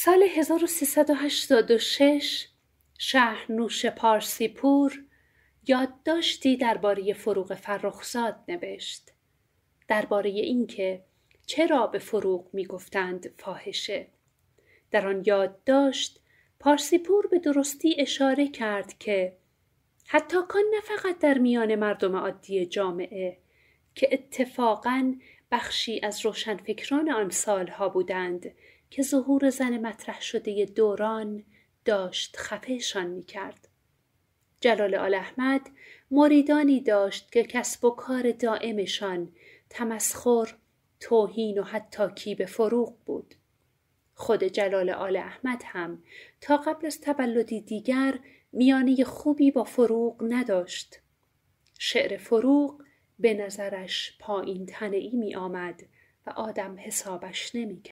سال 1386 شهر نوش پارسیپور یادداشتی درباره فروغ فرخزاد نوشت درباره اینکه چرا به فروغ میگفتند فاحشه در آن یادداشت پارسیپور به درستی اشاره کرد که حتی کان نه فقط در میان مردم عادی جامعه که اتفاقا بخشی از روشنفکران آن سالها بودند که ظهور زن مطرح شده دوران داشت خفهشان می کرد. جلال آل احمد مریدانی داشت که کسب و کار دائمشان تمسخر، توهین و حتی به فروغ بود. خود جلال آل احمد هم تا قبل از تولدی دیگر میانی خوبی با فروغ نداشت. شعر فروغ به نظرش پایین تنعی می آمد و آدم حسابش نمی